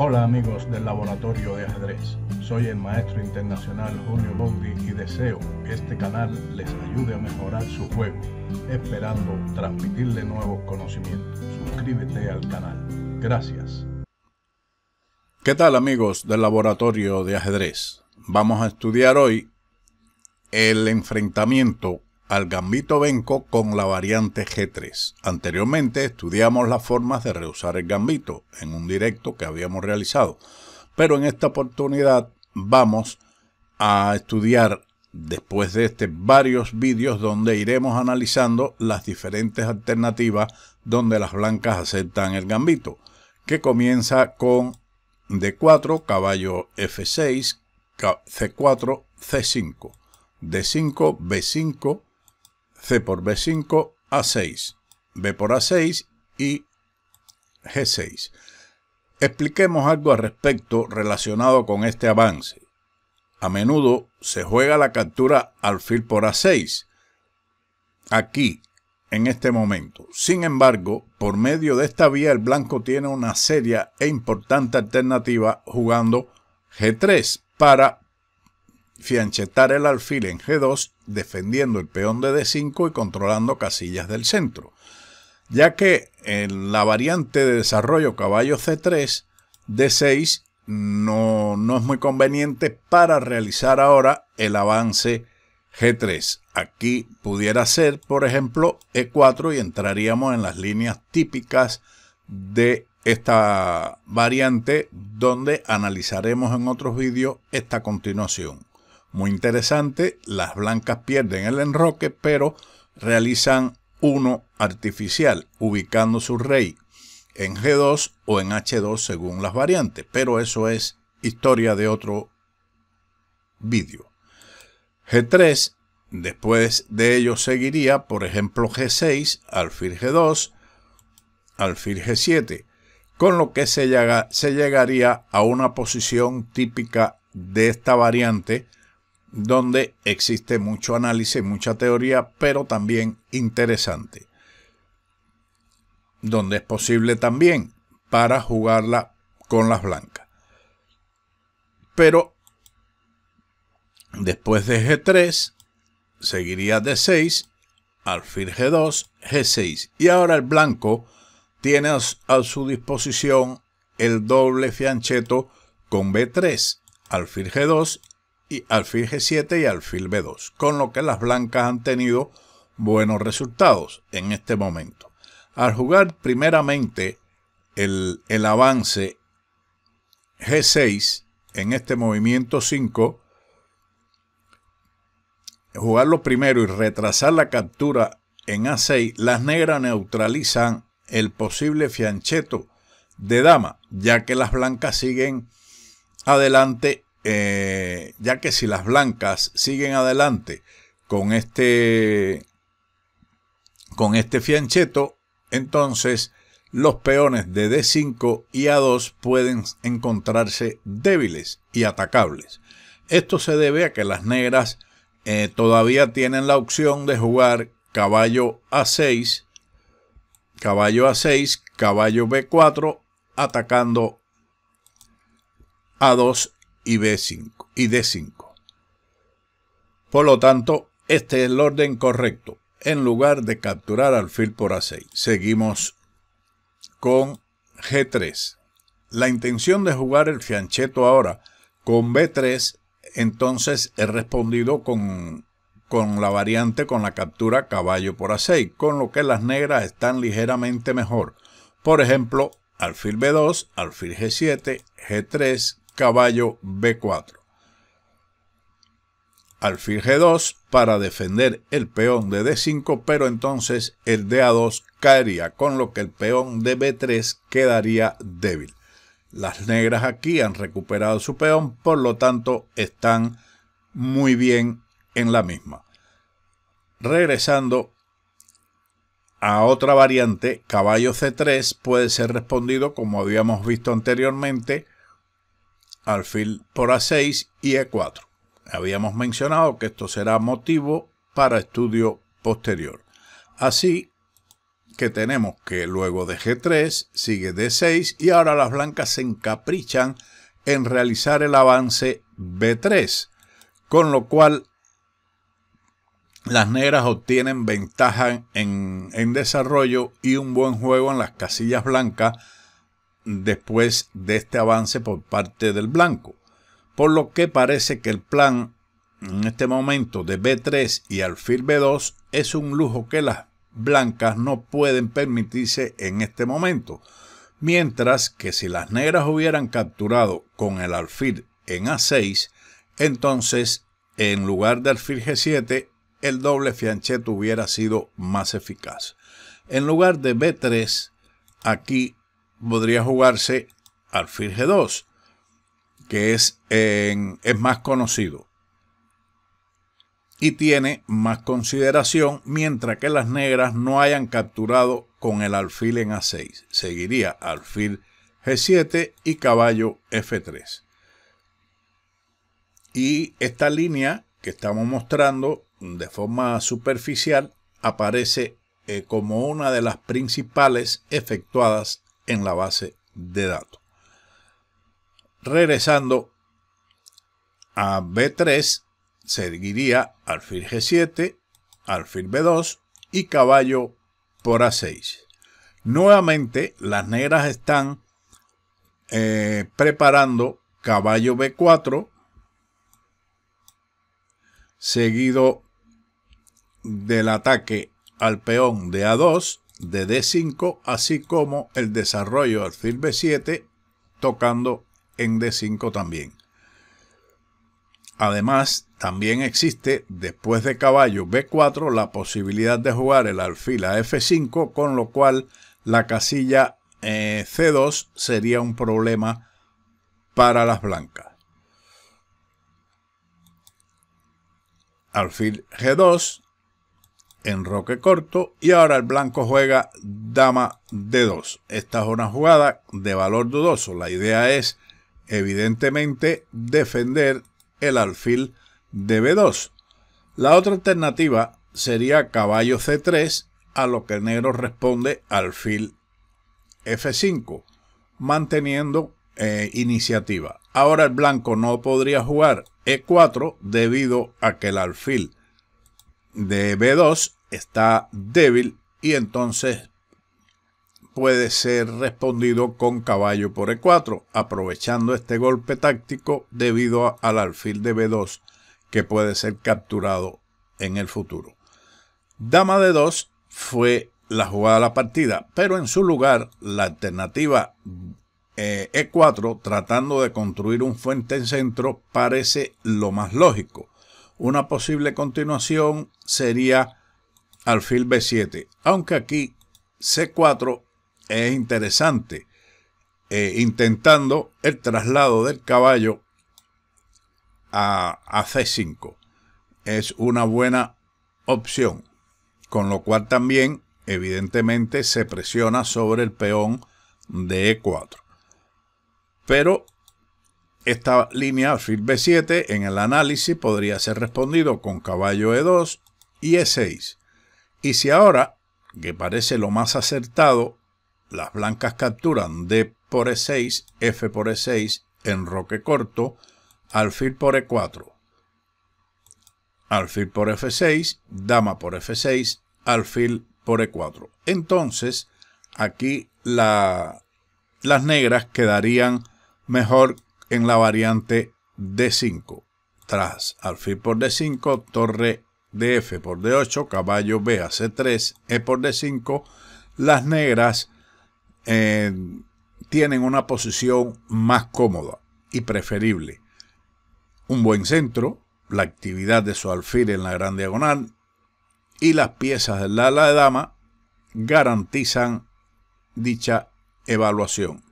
Hola amigos del Laboratorio de Ajedrez, soy el maestro internacional Julio bondi y deseo que este canal les ayude a mejorar su juego, esperando transmitirle nuevos conocimientos. Suscríbete al canal. Gracias. ¿Qué tal amigos del Laboratorio de Ajedrez? Vamos a estudiar hoy el enfrentamiento al gambito Benko con la variante G3. Anteriormente estudiamos las formas de reusar el gambito en un directo que habíamos realizado, pero en esta oportunidad vamos a estudiar después de este varios vídeos donde iremos analizando las diferentes alternativas donde las blancas aceptan el gambito, que comienza con D4, caballo F6, C4, C5, D5, B5, C por B5, A6, B por A6 y G6. Expliquemos algo al respecto relacionado con este avance. A menudo se juega la captura alfil por A6, aquí, en este momento. Sin embargo, por medio de esta vía el blanco tiene una seria e importante alternativa jugando G3 para fianchetar el alfil en G2 defendiendo el peón de D5 y controlando casillas del centro, ya que en la variante de desarrollo caballo C3, D6 no, no es muy conveniente para realizar ahora el avance G3. Aquí pudiera ser, por ejemplo, E4 y entraríamos en las líneas típicas de esta variante donde analizaremos en otros vídeos esta continuación. Muy interesante, las blancas pierden el enroque, pero realizan uno artificial, ubicando su rey en G2 o en H2 según las variantes, pero eso es historia de otro vídeo. G3, después de ello seguiría, por ejemplo, G6, alfil G2, alfil G7, con lo que se, llegaría a una posición típica de esta variante, donde existe mucho análisis, mucha teoría, pero también interesante. Donde es posible también para jugarla con las blancas. Pero después de G3, seguiría D6, alfil G2, G6. Y ahora el blanco tiene a su disposición el doble fiancheto con B3, alfil G2 y alfil G7 y alfil B2, con lo que las blancas han tenido buenos resultados en este momento. Al jugar primeramente el, el avance G6 en este movimiento 5, jugarlo primero y retrasar la captura en A6, las negras neutralizan el posible fiancheto de dama, ya que las blancas siguen adelante eh, ya que si las blancas siguen adelante con este, con este fiancheto, entonces los peones de D5 y A2 pueden encontrarse débiles y atacables. Esto se debe a que las negras eh, todavía tienen la opción de jugar caballo A6, caballo A6, caballo B4, atacando A2 y B5 y D5. Por lo tanto, este es el orden correcto, en lugar de capturar alfil por A6. Seguimos con G3. La intención de jugar el fiancheto ahora con B3, entonces he respondido con, con la variante con la captura caballo por A6, con lo que las negras están ligeramente mejor. Por ejemplo, alfil B2, alfil G7, G3, caballo B4. Alfil G2 para defender el peón de D5, pero entonces el de A2 caería, con lo que el peón de B3 quedaría débil. Las negras aquí han recuperado su peón, por lo tanto están muy bien en la misma. Regresando a otra variante, caballo C3 puede ser respondido como habíamos visto anteriormente alfil por A6 y E4. Habíamos mencionado que esto será motivo para estudio posterior. Así que tenemos que luego de G3 sigue D6 y ahora las blancas se encaprichan en realizar el avance B3, con lo cual las negras obtienen ventaja en, en desarrollo y un buen juego en las casillas blancas después de este avance por parte del blanco, por lo que parece que el plan en este momento de B3 y alfil B2 es un lujo que las blancas no pueden permitirse en este momento, mientras que si las negras hubieran capturado con el alfil en A6, entonces en lugar de alfil G7 el doble fianchete hubiera sido más eficaz. En lugar de B3, aquí podría jugarse alfil G2, que es, es más conocido y tiene más consideración mientras que las negras no hayan capturado con el alfil en A6. Seguiría alfil G7 y caballo F3. Y esta línea que estamos mostrando de forma superficial aparece eh, como una de las principales efectuadas en la base de datos. Regresando a B3, seguiría alfil G7, alfil B2 y caballo por A6. Nuevamente, las negras están eh, preparando caballo B4, seguido del ataque al peón de A2 de D5, así como el desarrollo alfil B7 tocando en D5 también. Además, también existe, después de caballo B4, la posibilidad de jugar el alfil a F5, con lo cual la casilla eh, C2 sería un problema para las blancas. Alfil G2, roque corto y ahora el blanco juega dama d 2. Esta es una jugada de valor dudoso. La idea es evidentemente defender el alfil de b2. La otra alternativa sería caballo c3 a lo que el negro responde alfil f5 manteniendo eh, iniciativa. Ahora el blanco no podría jugar e4 debido a que el alfil de B2 está débil y entonces puede ser respondido con caballo por E4, aprovechando este golpe táctico debido al alfil de B2 que puede ser capturado en el futuro. Dama de 2 fue la jugada de la partida, pero en su lugar la alternativa E4 eh, e tratando de construir un fuente en centro parece lo más lógico. Una posible continuación sería alfil B7, aunque aquí C4 es interesante, eh, intentando el traslado del caballo a, a C5. Es una buena opción, con lo cual también evidentemente se presiona sobre el peón de E4. Pero esta línea alfil B7 en el análisis podría ser respondido con caballo E2 y E6. Y si ahora, que parece lo más acertado, las blancas capturan D por E6, F por E6, en roque corto, alfil por E4, alfil por F6, dama por F6, alfil por E4. Entonces, aquí la, las negras quedarían mejor en la variante D5. Tras alfil por D5, torre DF por D8, caballo B a 3 E por D5, las negras eh, tienen una posición más cómoda y preferible. Un buen centro, la actividad de su alfil en la gran diagonal y las piezas del ala de dama garantizan dicha evaluación.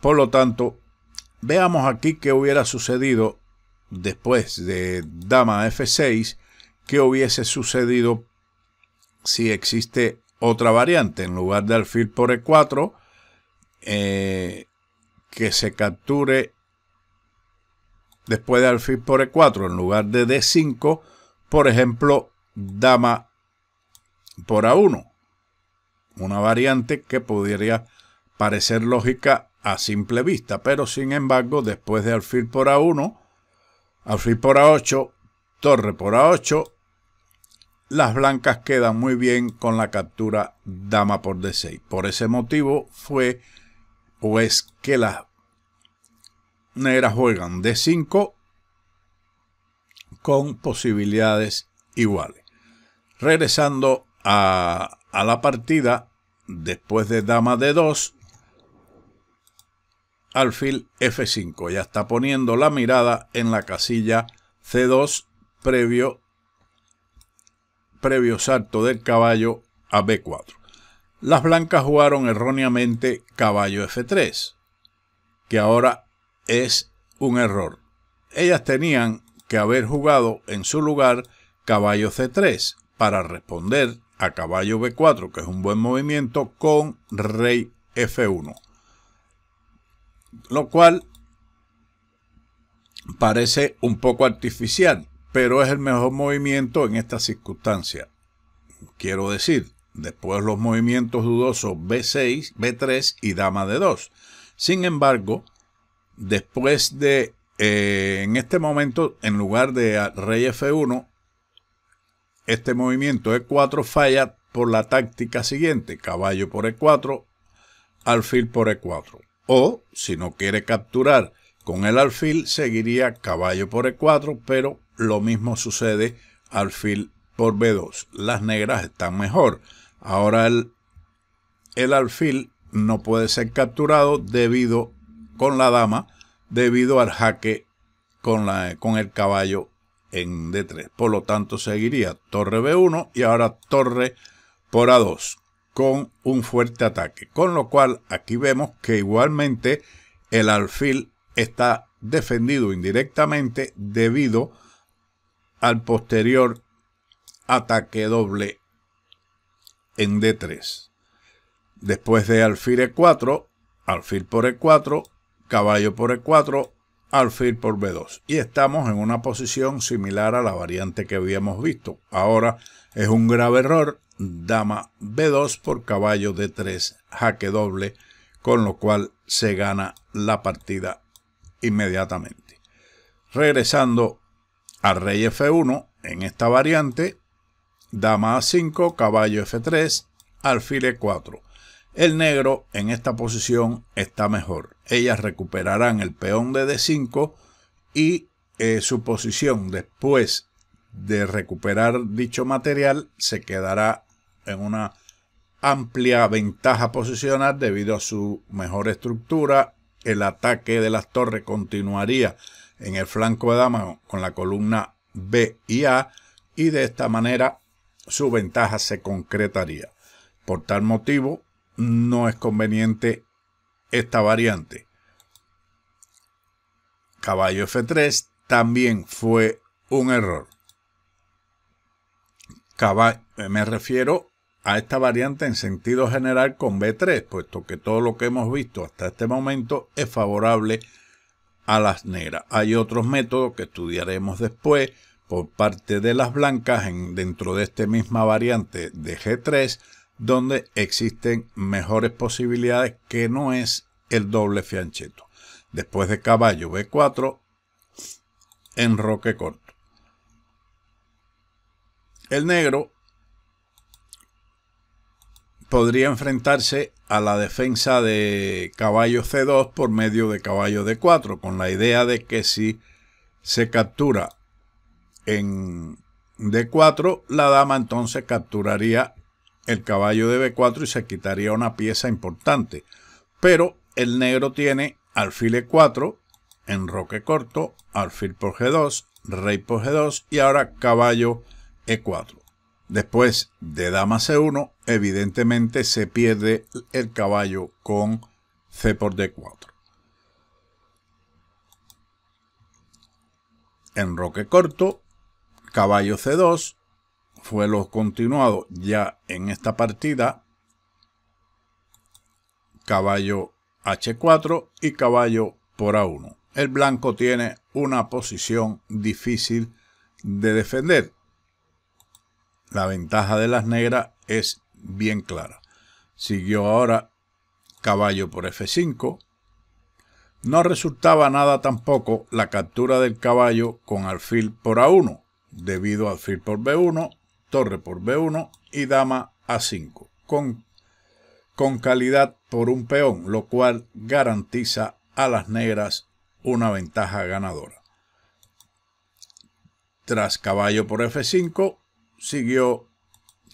Por lo tanto, Veamos aquí qué hubiera sucedido después de dama f6, qué hubiese sucedido si existe otra variante. En lugar de alfil por e4, eh, que se capture después de alfil por e4, en lugar de d5, por ejemplo, dama por a1. Una variante que podría parecer lógica a simple vista, pero sin embargo, después de alfil por A1, alfil por A8, torre por A8, las blancas quedan muy bien con la captura dama por D6. Por ese motivo fue pues que las negras juegan D5 con posibilidades iguales. Regresando a, a la partida, después de dama D2, alfil F5. Ya está poniendo la mirada en la casilla C2 previo, previo salto del caballo a B4. Las blancas jugaron erróneamente caballo F3, que ahora es un error. Ellas tenían que haber jugado en su lugar caballo C3 para responder a caballo B4, que es un buen movimiento, con rey F1 lo cual parece un poco artificial, pero es el mejor movimiento en esta circunstancia. Quiero decir, después los movimientos dudosos B6, B3 y dama de 2. Sin embargo, después de, eh, en este momento, en lugar de rey F1, este movimiento E4 falla por la táctica siguiente, caballo por E4, alfil por E4 o, si no quiere capturar con el alfil, seguiría caballo por E4, pero lo mismo sucede alfil por B2. Las negras están mejor. Ahora el, el alfil no puede ser capturado debido con la dama, debido al jaque con, la, con el caballo en D3. Por lo tanto, seguiría torre B1 y ahora torre por A2 con un fuerte ataque. Con lo cual aquí vemos que igualmente el alfil está defendido indirectamente debido al posterior ataque doble en D3. Después de alfil E4, alfil por E4, caballo por E4, alfil por B2 y estamos en una posición similar a la variante que habíamos visto. Ahora es un grave error, dama B2 por caballo D3, jaque doble, con lo cual se gana la partida inmediatamente. Regresando al rey F1, en esta variante, dama A5, caballo F3, alfil E4. El negro en esta posición está mejor. Ellas recuperarán el peón de D5 y eh, su posición después de recuperar dicho material se quedará en una amplia ventaja posicional debido a su mejor estructura. El ataque de las torres continuaría en el flanco de dama con la columna B y A y de esta manera su ventaja se concretaría. Por tal motivo, no es conveniente esta variante. Caballo F3 también fue un error. me refiero a esta variante en sentido general con B3, puesto que todo lo que hemos visto hasta este momento es favorable a las negras. Hay otros métodos que estudiaremos después por parte de las blancas en, dentro de esta misma variante de G3 donde existen mejores posibilidades que no es el doble fiancheto. Después de caballo B4, roque corto. El negro podría enfrentarse a la defensa de caballo C2 por medio de caballo D4, con la idea de que si se captura en D4, la dama entonces capturaría el caballo de B4 y se quitaría una pieza importante. Pero el negro tiene alfil E4, enroque corto, alfil por G2, rey por G2 y ahora caballo E4. Después de dama C1, evidentemente se pierde el caballo con C por D4. Enroque corto, caballo C2, fue lo continuado ya en esta partida. Caballo H4 y caballo por A1. El blanco tiene una posición difícil de defender. La ventaja de las negras es bien clara. Siguió ahora caballo por F5. No resultaba nada tampoco la captura del caballo con alfil por A1, debido alfil por B1 torre por B1 y dama A5, con, con calidad por un peón, lo cual garantiza a las negras una ventaja ganadora. Tras caballo por F5, siguió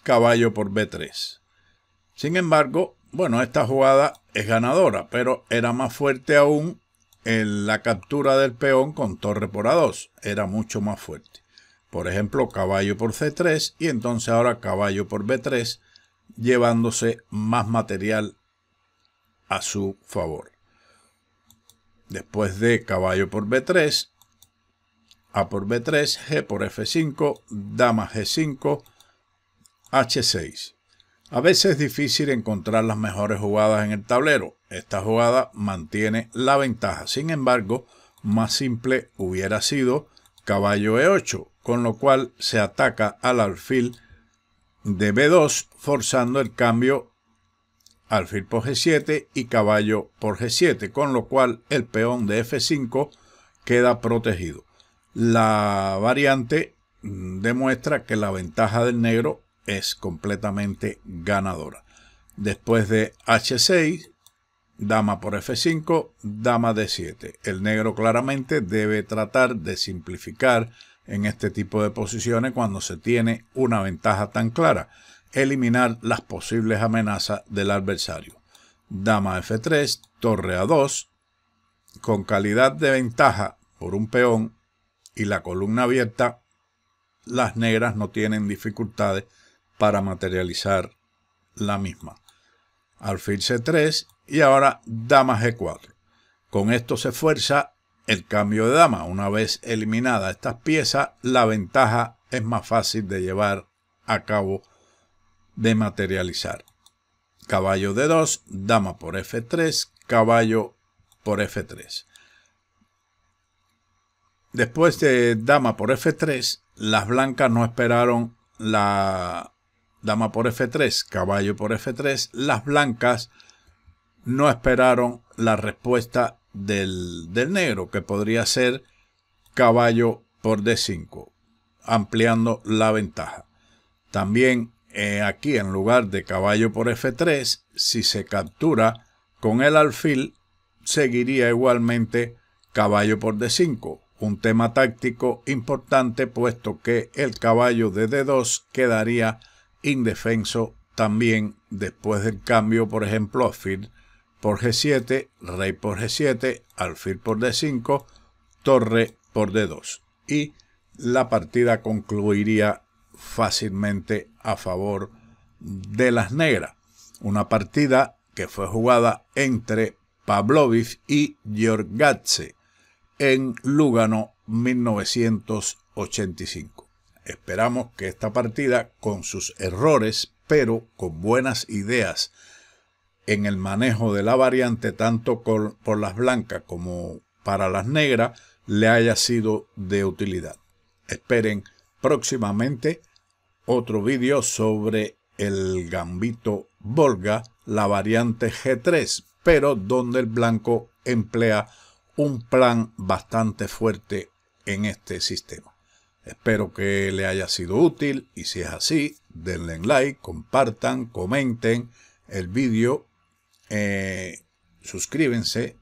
caballo por B3. Sin embargo, bueno, esta jugada es ganadora, pero era más fuerte aún en la captura del peón con torre por A2. Era mucho más fuerte por ejemplo caballo por C3 y entonces ahora caballo por B3, llevándose más material a su favor. Después de caballo por B3, A por B3, G por F5, Dama G5, H6. A veces es difícil encontrar las mejores jugadas en el tablero. Esta jugada mantiene la ventaja. Sin embargo, más simple hubiera sido caballo E8, con lo cual se ataca al alfil de B2 forzando el cambio alfil por G7 y caballo por G7, con lo cual el peón de F5 queda protegido. La variante demuestra que la ventaja del negro es completamente ganadora. Después de H6, dama por F5, dama D7. El negro claramente debe tratar de simplificar en este tipo de posiciones cuando se tiene una ventaja tan clara, eliminar las posibles amenazas del adversario. Dama F3, torre A2, con calidad de ventaja por un peón y la columna abierta, las negras no tienen dificultades para materializar la misma. Alfil C3 y ahora dama G4. Con esto se fuerza el cambio de dama. Una vez eliminada estas piezas, la ventaja es más fácil de llevar a cabo de materializar. Caballo de 2, dama por F3, caballo por F3. Después de dama por F3, las blancas no esperaron la dama por F3, caballo por F3. Las blancas no esperaron la respuesta del, negro, que podría ser caballo por D5, ampliando la ventaja. También eh, aquí en lugar de caballo por F3, si se captura con el alfil, seguiría igualmente caballo por D5, un tema táctico importante puesto que el caballo de D2 quedaría indefenso también después del cambio, por ejemplo, alfil por G7, Rey por G7, Alfil por D5, Torre por D2. Y la partida concluiría fácilmente a favor de las negras. Una partida que fue jugada entre Pavlovich y Giorgatze en Lugano 1985. Esperamos que esta partida, con sus errores, pero con buenas ideas en el manejo de la variante tanto por las blancas como para las negras le haya sido de utilidad. Esperen próximamente otro vídeo sobre el gambito Volga, la variante G3, pero donde el blanco emplea un plan bastante fuerte en este sistema. Espero que le haya sido útil y si es así, denle like, compartan, comenten el vídeo eh, suscríbense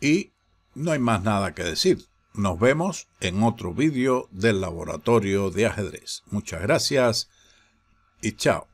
y no hay más nada que decir. Nos vemos en otro vídeo del laboratorio de ajedrez. Muchas gracias y chao.